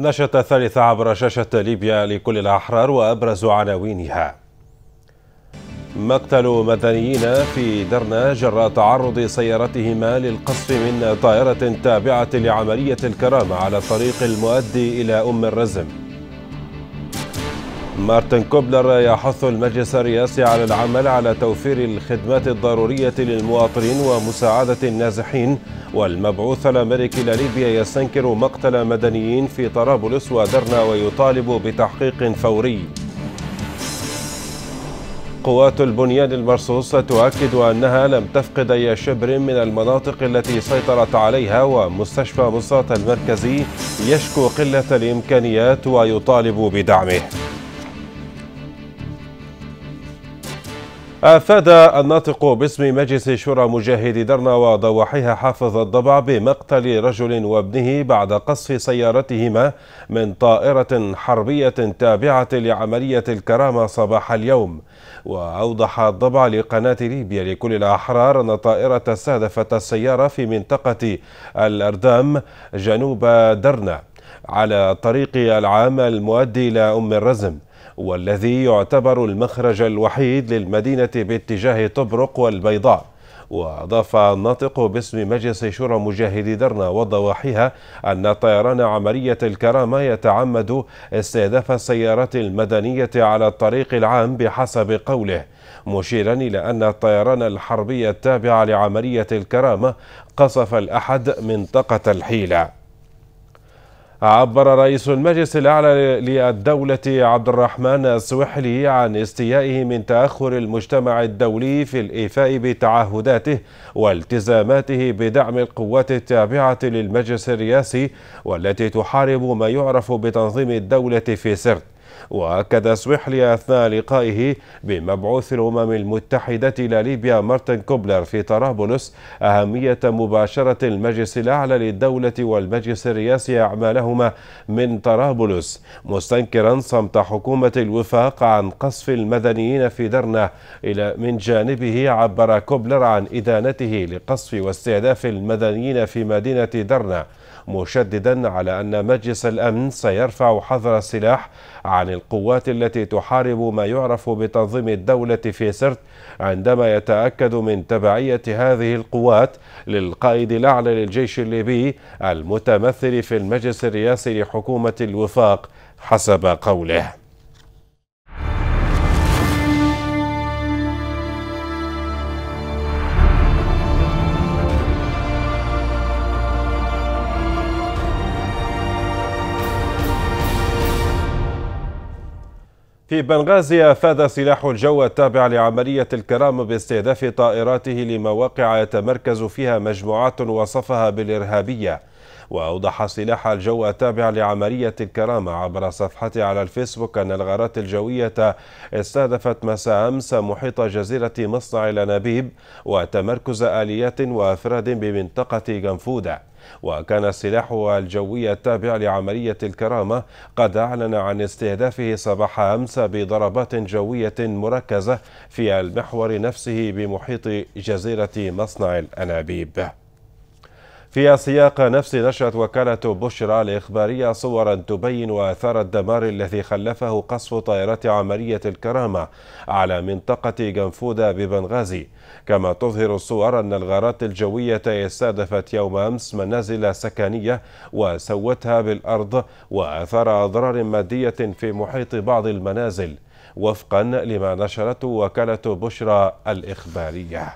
نشرة الثالثة عبر شاشة ليبيا لكل الأحرار وأبرز عناوينها مقتل مدنيين في درنا جراء تعرض سيارتهما للقصف من طائرة تابعة لعملية الكرامة على الطريق المؤدي إلى أم الرزم مارتن كوبلر يحث المجلس الرئاسي على العمل على توفير الخدمات الضرورية للمواطنين ومساعدة النازحين والمبعوث الأمريكي لليبيا يستنكر مقتل مدنيين في طرابلس ودرنا ويطالب بتحقيق فوري قوات البنيان المرصوص تؤكد أنها لم تفقد أي شبر من المناطق التي سيطرت عليها ومستشفى مصرات المركزي يشكو قلة الإمكانيات ويطالب بدعمه أفاد الناطق باسم مجلس شورى مجاهدي درنا وضواحيها حافظ الضبع بمقتل رجل وابنه بعد قصف سيارتهما من طائرة حربية تابعة لعملية الكرامة صباح اليوم وأوضح الضبع لقناة ليبيا لكل الأحرار أن الطائرة استهدفت السيارة في منطقة الأردام جنوب درنا على الطريق العام المؤدي إلى أم الرزم والذي يعتبر المخرج الوحيد للمدينة باتجاه طبرق والبيضاء وأضاف الناطق باسم مجلس شورى مجاهدي درنا وضواحيها أن طيران عملية الكرامة يتعمد استهداف السيارات المدنية على الطريق العام بحسب قوله مشيرا إلى أن الطيران الحربي التابع لعملية الكرامة قصف الأحد منطقة الحيلة عبر رئيس المجلس الأعلى للدولة عبد الرحمن السوحلي عن استيائه من تأخر المجتمع الدولي في الإيفاء بتعهداته والتزاماته بدعم القوات التابعة للمجلس الرئاسي والتي تحارب ما يعرف بتنظيم الدولة في سرت وأكد سويحلي أثناء لقائه بمبعوث الأمم المتحدة إلى ليبيا مارتن كوبلر في طرابلس أهمية مباشرة المجلس الأعلى للدولة والمجلس الرئاسي أعمالهما من طرابلس مستنكرا صمت حكومة الوفاق عن قصف المدنيين في درنة إلى من جانبه عبر كوبلر عن إدانته لقصف واستهداف المدنيين في مدينة درنة مشددا على أن مجلس الأمن سيرفع حظر السلاح عن القوات التي تحارب ما يعرف بتنظيم الدولة في سرت عندما يتأكد من تبعية هذه القوات للقائد الأعلى للجيش الليبي المتمثل في المجلس الرئاسي لحكومة الوفاق حسب قوله في بنغازي افاد سلاح الجو التابع لعملية الكرام باستهداف طائراته لمواقع يتمركز فيها مجموعات وصفها بالإرهابية وأوضح سلاح الجو التابع لعملية الكرامة عبر صفحته على الفيسبوك أن الغارات الجوية استهدفت مساء أمس محيط جزيرة مصنع الأنابيب وتمركز آليات وأفراد بمنطقة جنفودة وكان السلاح الجوي التابع لعملية الكرامة قد أعلن عن استهدافه صباح أمس بضربات جوية مركزة في المحور نفسه بمحيط جزيرة مصنع الأنابيب في سياق نفس نشرت وكالة بشرى الإخبارية صورا تبين آثار الدمار الذي خلفه قصف طائرات عملية الكرامة على منطقة جنفودة ببنغازي كما تظهر الصور أن الغارات الجوية استهدفت يوم أمس منازل سكنية وسوتها بالأرض وآثار أضرار مادية في محيط بعض المنازل وفقا لما نشرته وكالة بشرى الإخبارية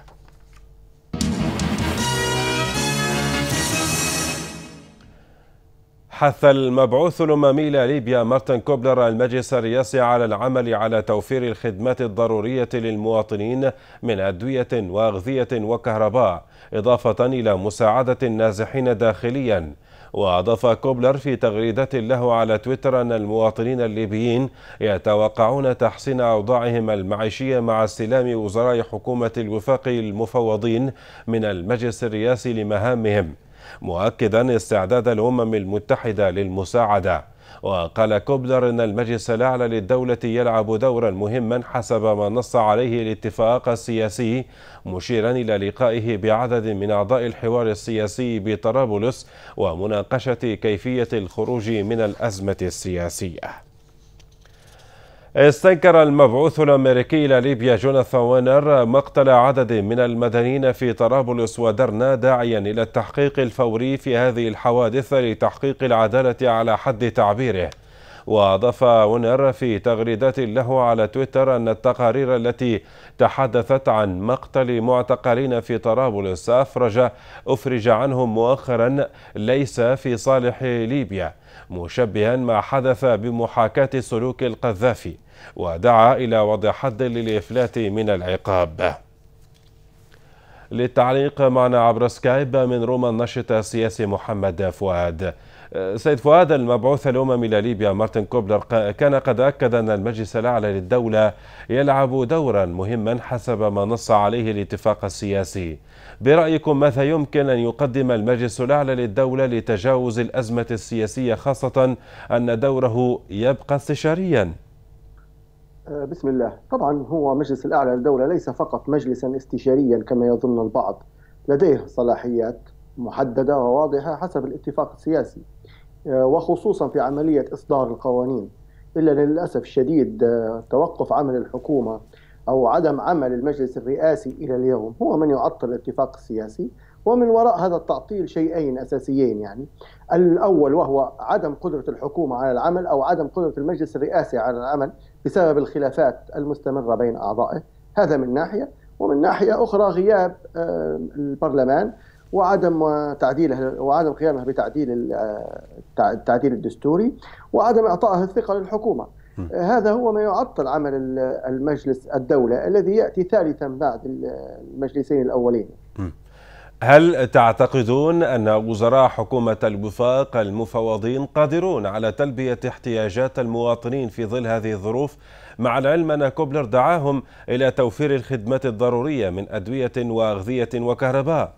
حث المبعوث الأممي لليبيا مارتن كوبلر المجلس الرئاسي على العمل على توفير الخدمات الضرورية للمواطنين من أدوية وأغذية وكهرباء إضافة إلى مساعدة النازحين داخلياً وأضاف كوبلر في تغريدة له على تويتر أن المواطنين الليبيين يتوقعون تحسين أوضاعهم المعيشية مع استلام وزراء حكومة الوفاق المفوضين من المجلس الرئاسي لمهامهم مؤكدا استعداد الأمم المتحدة للمساعدة وقال كوبلر أن المجلس الأعلى للدولة يلعب دورا مهما حسب ما نص عليه الاتفاق السياسي مشيرا إلى لقائه بعدد من أعضاء الحوار السياسي بطرابلس ومناقشة كيفية الخروج من الأزمة السياسية استنكر المبعوث الأمريكي إلى ليبيا جوناثان وينر مقتل عدد من المدنيين في طرابلس ودرنا داعيا إلى التحقيق الفوري في هذه الحوادث لتحقيق العدالة على حد تعبيره وأضاف ونر في تغريدات له على تويتر أن التقارير التي تحدثت عن مقتل معتقلين في طرابلس أفرج أفرج عنهم مؤخرا ليس في صالح ليبيا مشبها ما حدث بمحاكاة سلوك القذافي ودعا إلى وضع حد للإفلات من العقاب للتعليق معنا عبر سكايب من روما الناشط السياسي محمد فؤاد سيد فؤاد المبعوث الأممي لليبيا مارتن كوبلر كان قد أكد أن المجلس الأعلى للدولة يلعب دورا مهما حسب ما نص عليه الاتفاق السياسي برأيكم ماذا يمكن أن يقدم المجلس الأعلى للدولة لتجاوز الأزمة السياسية خاصة أن دوره يبقى استشاريا آه، بسم الله طبعا هو مجلس الأعلى للدولة ليس فقط مجلسا استشاريا كما يظن البعض لديه صلاحيات محددة وواضحة حسب الاتفاق السياسي آه، وخصوصا في عملية إصدار القوانين إلا للأسف الشديد آه، توقف عمل الحكومة أو عدم عمل المجلس الرئاسي إلى اليوم هو من يعطل الاتفاق السياسي ومن وراء هذا التعطيل شيئين أساسيين يعني الأول وهو عدم قدرة الحكومة على العمل أو عدم قدرة المجلس الرئاسي على العمل بسبب الخلافات المستمرة بين أعضائه هذا من ناحية ومن ناحية أخرى غياب آه، البرلمان وعدم تعديله وعدم قيامه بتعديل التعديل الدستوري وعدم اعطائه الثقه للحكومه هذا هو ما يعطل عمل المجلس الدوله الذي ياتي ثالثا بعد المجلسين الاولين هل تعتقدون ان وزراء حكومه الوفاق المفوضين قادرون على تلبيه احتياجات المواطنين في ظل هذه الظروف مع العلم ان كوبلر دعاهم الى توفير الخدمات الضروريه من ادويه واغذيه وكهرباء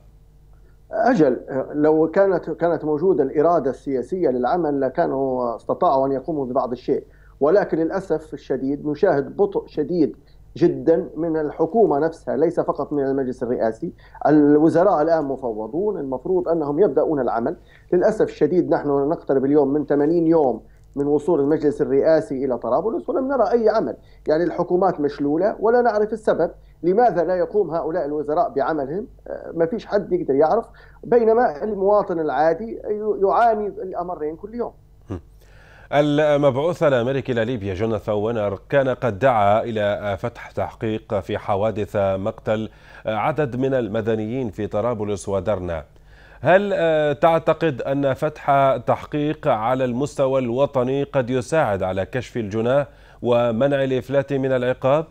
اجل لو كانت كانت موجوده الاراده السياسيه للعمل لكانوا استطاعوا ان يقوموا ببعض الشيء ولكن للاسف الشديد نشاهد بطء شديد جدا من الحكومه نفسها ليس فقط من المجلس الرئاسي الوزراء الان مفوضون المفروض انهم يبداون العمل للاسف الشديد نحن نقترب اليوم من 80 يوم من وصول المجلس الرئاسي الى طرابلس ولم نرى اي عمل يعني الحكومات مشلوله ولا نعرف السبب لماذا لا يقوم هؤلاء الوزراء بعملهم آه، ما فيش حد يقدر يعرف بينما المواطن العادي يعاني الأمرين كل يوم المبعوث الامريكي لليبيا جوناثا وينر كان قد دعا الى فتح تحقيق في حوادث مقتل عدد من المدنيين في طرابلس ودرنا. هل آه، تعتقد ان فتح تحقيق على المستوى الوطني قد يساعد على كشف الجناه ومنع الافلات من العقاب؟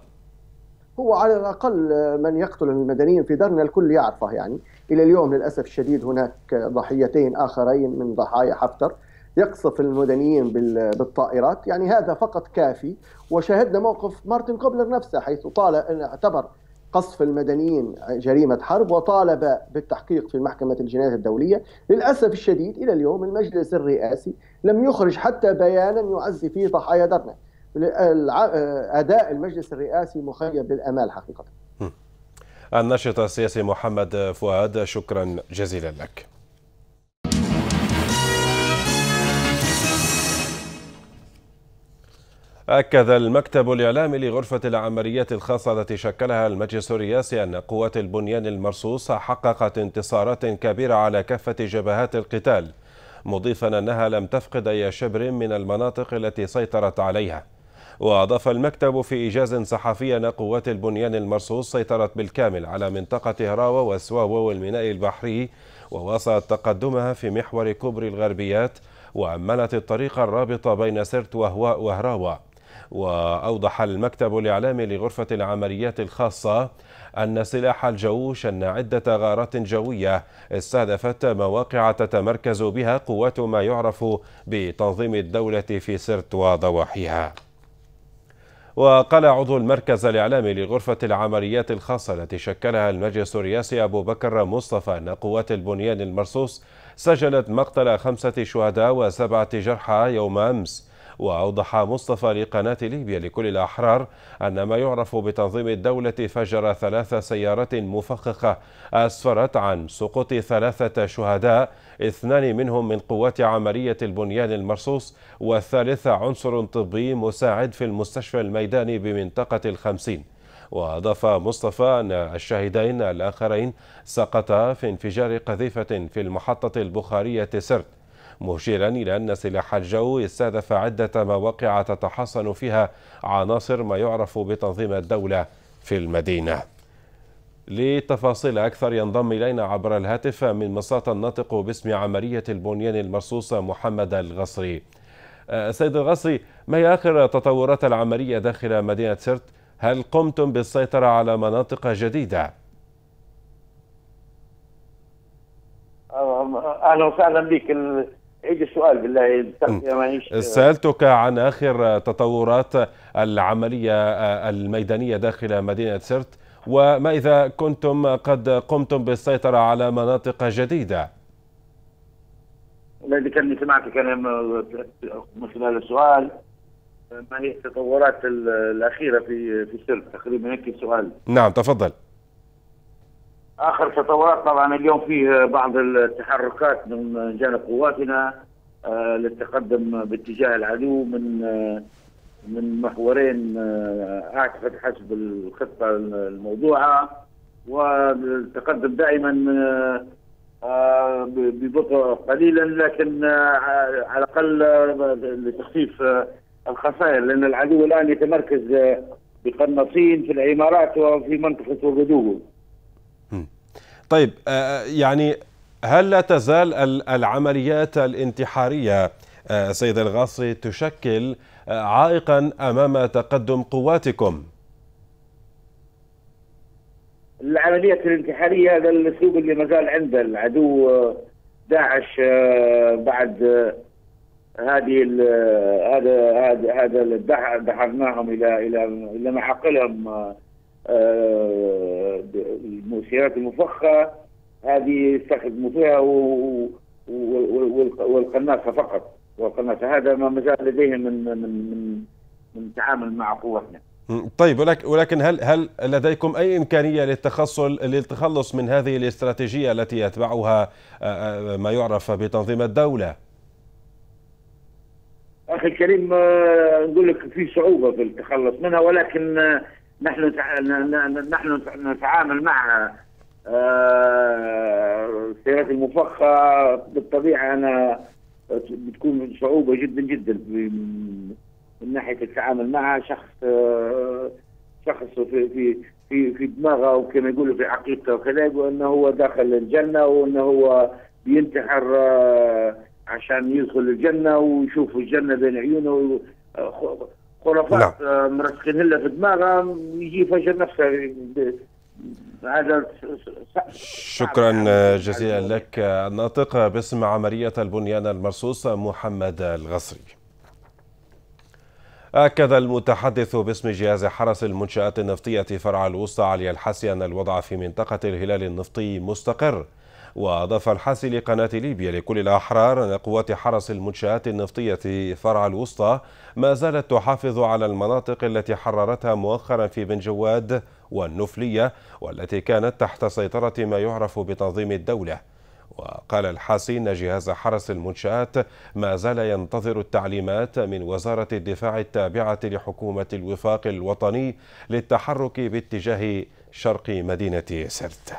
هو على الاقل من يقتل المدنيين في دارنا الكل يعرفه يعني الى اليوم للاسف الشديد هناك ضحيتين اخرين من ضحايا حفتر يقصف المدنيين بالطائرات يعني هذا فقط كافي وشاهدنا موقف مارتن كوبلر نفسه حيث طال اعتبر قصف المدنيين جريمة حرب وطالب بالتحقيق في محكمة الجنايات الدولية للأسف الشديد إلى اليوم المجلس الرئاسي لم يخرج حتى بيانا يعزي فيه ضحايا درنا اداء المجلس الرئاسي مخيب للامال حقيقه. الناشط السياسي محمد فؤاد شكرا جزيلا لك. أكد المكتب الإعلامي لغرفة العمليات الخاصة التي شكلها المجلس الرئاسي أن قوات البنيان المرصوص حققت انتصارات كبيرة على كافة جبهات القتال مضيفا أنها لم تفقد أي شبر من المناطق التي سيطرت عليها وأضاف المكتب في إيجاز صحفي أن قوات البنيان المرصوص سيطرت بالكامل على منطقة هراوة وسواو والميناء البحري وواصلت تقدمها في محور كبر الغربيات وأملت الطريق الرابط بين سرت وهواء وهراوة وأوضح المكتب الإعلامي لغرفة العمليات الخاصة أن سلاح الجو شن عدة غارات جوية استهدفت مواقع تتمركز بها قوات ما يعرف بتنظيم الدولة في سرت وضواحيها وقال عضو المركز الإعلامي لغرفة العمليات الخاصة التي شكلها المجلس الرئاسي أبو بكر مصطفى أن قوات البنيان المرصوص سجلت مقتل خمسة شهداء وسبعة جرحى يوم أمس وأوضح مصطفى لقناة ليبيا لكل الأحرار أن ما يعرف بتنظيم الدولة فجر ثلاث سيارات مفخخة أسفرت عن سقوط ثلاثة شهداء اثنان منهم من قوات عملية البنيان المرصوص والثالث عنصر طبي مساعد في المستشفى الميداني بمنطقة الخمسين وأضاف مصطفى أن الشاهدين الآخرين سقطا في انفجار قذيفة في المحطة البخارية سرت مشيرا إلى أن سلاح الجو استهدف عدة مواقع تتحصن فيها عناصر ما يعرف بتنظيم الدولة في المدينة لتفاصيل أكثر ينضم إلينا عبر الهاتف من مساط الناطق باسم عملية البنيان المرصوص محمد الغصري أه، سيد الغصري ما هي آخر تطورات العملية داخل مدينة سرت هل قمتم بالسيطرة على مناطق جديدة؟ أهلا وسهلا بك عيد السؤال بالله سالتك عن اخر تطورات العمليه آه، الميدانيه داخل مدينه سرت وما اذا كنتم قد قمتم بالسيطره على مناطق جديده الذي كان سمعتك انا من خلال السؤال ما هي التطورات الاخيره في في سرت تقريبا هيك السؤال نعم تفضل اخر تطورات طبعا اليوم فيه بعض التحركات من جانب قواتنا آه، للتقدم باتجاه العدو من آه، من محورين اعتقد آه، حسب الخطه الموضوعه والتقدم دائما ببطء قليلا لكن على الاقل لتخفيف الخسائر لان العدو الان يتمركز بقناصين في العمارات وفي منطقه وجدوه طيب آه، آه، يعني هل لا تزال العمليات الانتحارية آه، سيد الغاصي تشكل عائقا أمام تقدم قواتكم العمليات الانتحارية هذا الأسلوب اللي ما زال عنده العدو داعش بعد هذه هذا هذا هذا دحرناهم الى الى الى معاقلهم المسيرات المفخة هذه يستخدموا فيها والقناصة فقط والقناصة هذا ما مازال لديهم من من من من تعامل مع قوتنا. طيب ولكن هل هل لديكم اي امكانيه للتخصل للتخلص من هذه الاستراتيجيه التي يتبعها آه، آه، ما يعرف بتنظيم الدوله؟ اخي الكريم آه، نقول لك في صعوبه في التخلص منها ولكن نحن نحن نتعامل مع السيارات آه، المفخة بالطبيعة أنا بتكون صعوبة جدا جدا من ناحية التعامل مع شخص آه، شخص في في في في دماغه وكما يقولوا في عقيدته وكذا وانه هو داخل الجنه وانه هو بينتحر آه، عشان يدخل الجنه ويشوف الجنه بين عيونه خرافات نعم. آه، مرسخين لها في دماغها يجي فجر هذا شكرا نعم. آه، جزيلا لك الناطق آه، باسم عملية البنيان المرصوص محمد الغصري أكد المتحدث باسم جهاز حرس المنشآت النفطية فرع الوسطى علي الحسي أن الوضع في منطقة الهلال النفطي مستقر وأضاف الحاسي لقناة ليبيا لكل الأحرار أن قوات حرس المنشآت النفطية فرع الوسطى ما زالت تحافظ على المناطق التي حررتها مؤخرا في بن جواد والنفلية والتي كانت تحت سيطرة ما يعرف بتنظيم الدولة وقال الحاسي أن جهاز حرس المنشآت ما زال ينتظر التعليمات من وزارة الدفاع التابعة لحكومة الوفاق الوطني للتحرك باتجاه شرق مدينة سرت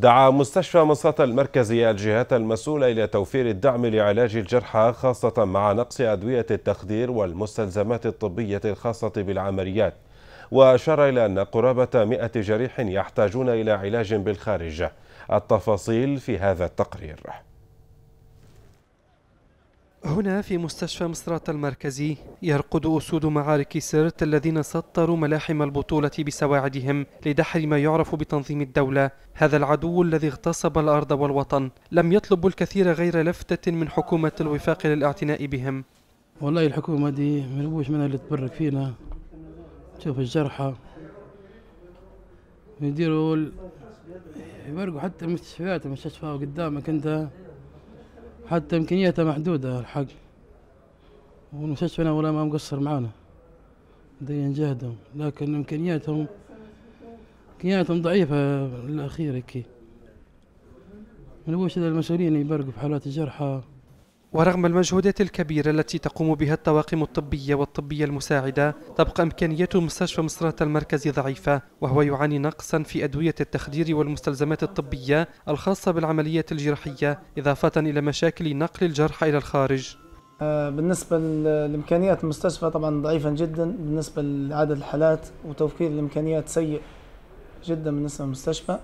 دعا مستشفى مصاطة المركزية الجهات المسؤولة إلى توفير الدعم لعلاج الجرحى خاصة مع نقص أدوية التخدير والمستلزمات الطبية الخاصة بالعمليات وأشار إلى أن قرابة 100 جريح يحتاجون إلى علاج بالخارج التفاصيل في هذا التقرير هنا في مستشفى مصرات المركزي يرقد أسود معارك سرت الذين سطروا ملاحم البطولة بسواعدهم لدحر ما يعرف بتنظيم الدولة هذا العدو الذي اغتصب الأرض والوطن لم يطلب الكثير غير لفتة من حكومة الوفاق للاعتناء بهم والله الحكومة دي من أبوش منها اللي تبرك فينا تشوف الجرحى يديروا يبرقوا حتى المستشفيات المستشفى قدامك انت حتى إمكانياتها محدودة الحق ومستشفىنا ولا ما مقصر معانا مدين جهدهم لكن إمكانياتهم إمكانياتهم ضعيفة الاخير هيك ما نبوش المسؤولين يبرقوا في حالات الجرحى ورغم المجهودات الكبيرة التي تقوم بها الطواقم الطبية والطبية المساعدة تبقى إمكانيات مستشفى مصرات المركزي ضعيفة وهو يعاني نقصا في أدوية التخدير والمستلزمات الطبية الخاصة بالعمليات الجراحية إضافة إلى مشاكل نقل الجرحى إلى الخارج آه، بالنسبة لإمكانيات المستشفى طبعا ضعيفا جدا بالنسبة لعدد الحالات وتوفير الإمكانيات سيء جدا بالنسبة للمستشفى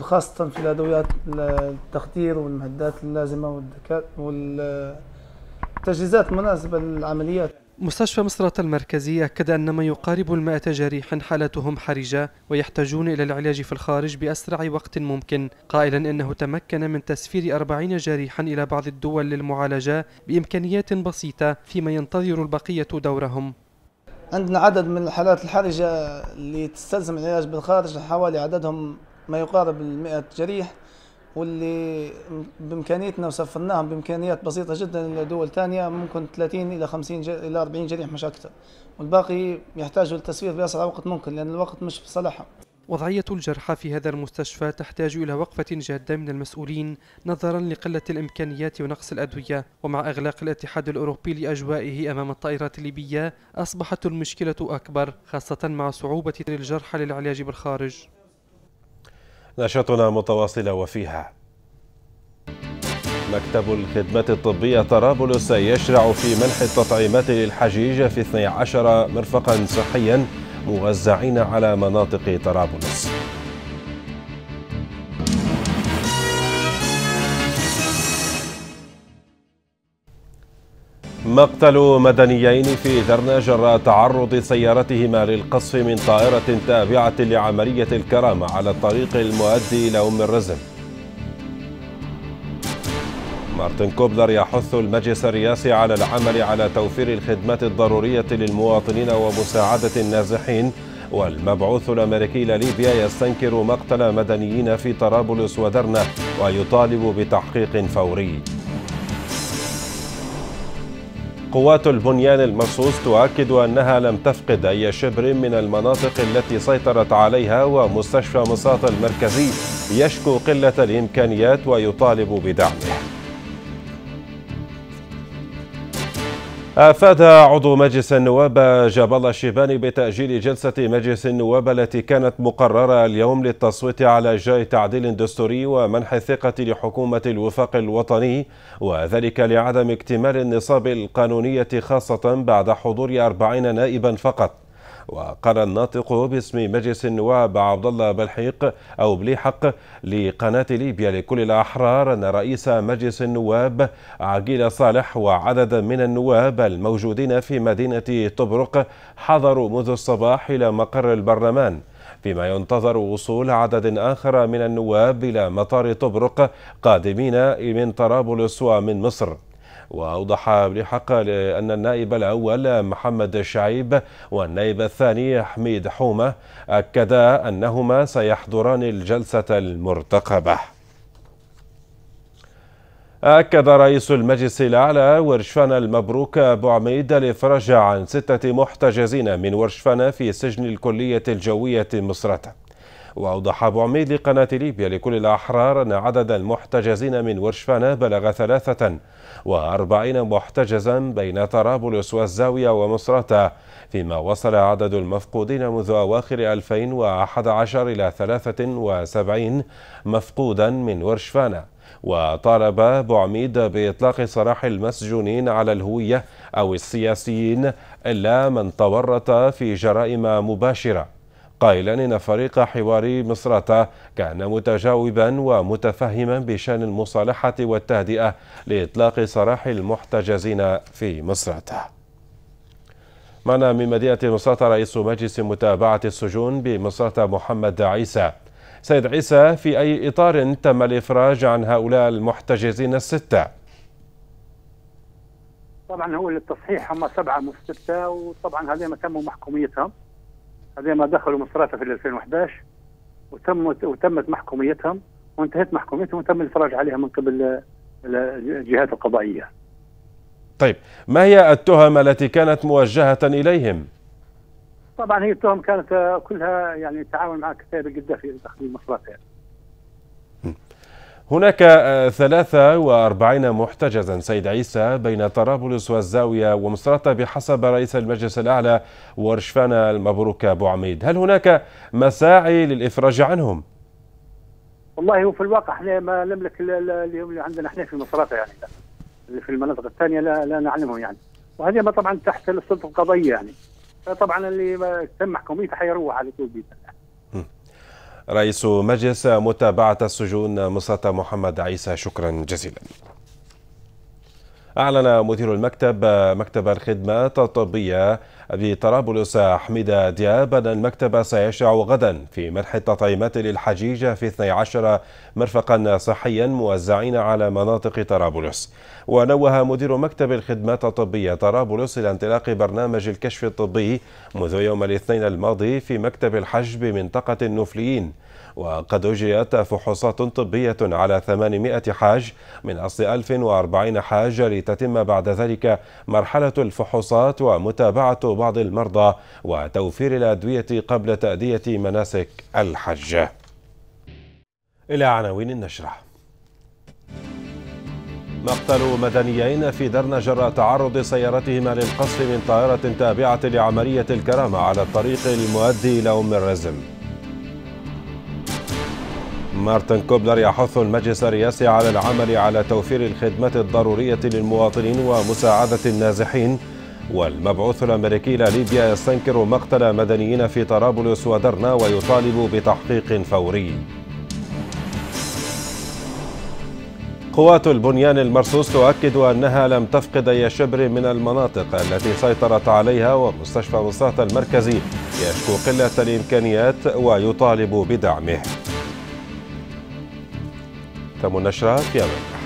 خاصة في الأدويات التخدير والمهدات اللازمة والتجهيزات المناسبة للعمليات مستشفى مصرات المركزي أكد أن ما يقارب المائة جريح حالتهم حرجة ويحتاجون إلى العلاج في الخارج بأسرع وقت ممكن قائلا أنه تمكن من تسفير أربعين جريحا إلى بعض الدول للمعالجة بإمكانيات بسيطة فيما ينتظر البقية دورهم عندنا عدد من الحالات الحرجة اللي تستلزم العلاج بالخارج حوالي عددهم ما يقارب 100 جريح واللي بامكانيتنا وسفرناهم بامكانيات بسيطه جدا لدول ثانيه ممكن 30 الى 50 الى 40 جريح مش اكثر والباقي يحتاجوا للتسفير باسرع وقت ممكن لان الوقت مش في صالحهم وضعية الجرحى في هذا المستشفى تحتاج إلى وقفة جادة من المسؤولين نظرا لقلة الإمكانيات ونقص الأدوية ومع إغلاق الاتحاد الأوروبي لأجوائه أمام الطائرات الليبية أصبحت المشكلة أكبر خاصة مع صعوبة الجرحى للعلاج بالخارج نشاطنا متواصلة وفيها مكتب الخدمة الطبية طرابلس يشرع في منح التطعيمات للحجيج في 12 مرفقا صحيا موزعين على مناطق طرابلس مقتل مدنيين في درنا جراء تعرض سيارتهما للقصف من طائرة تابعة لعملية الكرامة على الطريق المؤدي إلى أم الرزم مارتن كوبلر يحث المجلس الرئاسي على العمل على توفير الخدمات الضرورية للمواطنين ومساعدة النازحين والمبعوث الأمريكي لليبيا يستنكر مقتل مدنيين في طرابلس ودرنا ويطالب بتحقيق فوري قوات البنيان المرصوص تؤكد أنها لم تفقد أي شبر من المناطق التي سيطرت عليها ومستشفى مصاط المركزي يشكو قلة الإمكانيات ويطالب بدعمه أفاد آه، عضو مجلس النواب جاب الله الشيباني بتأجيل جلسة مجلس النواب التي كانت مقررة اليوم للتصويت على إجراء تعديل دستوري ومنح الثقة لحكومة الوفاق الوطني وذلك لعدم اكتمال النصاب القانونية خاصة بعد حضور 40 نائبا فقط وقال الناطق باسم مجلس النواب عبد الله بلحيق أو بليحق لقناة ليبيا لكل الأحرار أن رئيس مجلس النواب عقيل صالح وعدد من النواب الموجودين في مدينة طبرق حضروا منذ الصباح إلى مقر البرلمان فيما ينتظر وصول عدد آخر من النواب إلى مطار طبرق قادمين من طرابلس ومن مصر وأوضح بالحقل أن النائب الأول محمد شعيب والنائب الثاني حميد حومة أكدا أنهما سيحضران الجلسة المرتقبة أكد رئيس المجلس الأعلى ورشفان المبروك أبو عميد الإفراج عن ستة محتجزين من ورشفان في سجن الكلية الجوية مصرته وأوضح أبو عميد لقناة ليبيا لكل الأحرار أن عدد المحتجزين من ورشفان بلغ ثلاثة وأربعين محتجزا بين طرابلس والزاوية ومصراتة فيما وصل عدد المفقودين منذ أواخر 2011 إلى 73 مفقودا من ورشفانة وطالب بوعميد بإطلاق سراح المسجونين على الهوية أو السياسيين إلا من تورط في جرائم مباشرة قائلا إن فريق حوار مصراتة كان متجاوبا ومتفهما بشأن المصالحة والتهدئة لإطلاق سراح المحتجزين في مصراتة معنا من مدينة مصراتة رئيس مجلس متابعة السجون بمصراتة محمد عيسى سيد عيسى في أي إطار تم الإفراج عن هؤلاء المحتجزين الستة طبعا هو للتصحيح هم سبعة مستبتة وطبعا هذين تم محكوميتهم بعدين ما دخلوا مصراتة في 2011 وتم وتمت محكوميتهم وانتهت محكوميتهم وتم الفرج عليها من قبل الجهات القضائية طيب ما هي التهم التي كانت موجهة إليهم؟ طبعا هي التهم كانت كلها يعني تعاون مع كتاب القذافي لتخريب مصراتها هناك 43 آه، محتجزا سيد عيسى بين طرابلس والزاوية ومصراتة بحسب رئيس المجلس الأعلى ورشفان المبروك أبو عميد هل هناك مساعي للإفراج عنهم؟ والله هو في الواقع احنا ما نملك اليوم اللي عندنا احنا في مصراتة يعني اللي في المناطق الثانية لا, لا نعلمهم يعني وهذه ما طبعا تحت السلطة القضائية يعني فطبعا اللي تم حكوميته حيروح على طول بيته رئيس مجلس متابعة السجون مصطفى محمد عيسى شكرا جزيلا أعلن مدير المكتب مكتب الخدمات الطبية بطرابلس حميدة دياب أن المكتب سيشع غدا في منح التطعيمات للحجيج في 12 مرفقا صحيا موزعين على مناطق طرابلس ونوه مدير مكتب الخدمات الطبية طرابلس إلى انطلاق برنامج الكشف الطبي منذ يوم الاثنين الماضي في مكتب الحج بمنطقة النفليين وقد أجريت فحوصات طبية على 800 حاج من أصل 1040 حاج لتتم بعد ذلك مرحلة الفحوصات ومتابعة بعض المرضى وتوفير الأدوية قبل تأدية مناسك الحج إلى عناوين النشرة مقتل مدنيين في درنة جراء تعرض سيارتهما للقصف من طائرة تابعة لعملية الكرامة على الطريق المؤدي إلى أم الرزم مارتن كوبلر يحث المجلس الرئاسي على العمل على توفير الخدمات الضرورية للمواطنين ومساعدة النازحين والمبعوث الأمريكي لليبيا يستنكر مقتل مدنيين في طرابلس ودرنا ويطالب بتحقيق فوري قوات البنيان المرصوص تؤكد أنها لم تفقد أي شبر من المناطق التي سيطرت عليها ومستشفى وساط المركزي يشكو قلة الإمكانيات ويطالب بدعمه تم نشرها في أمان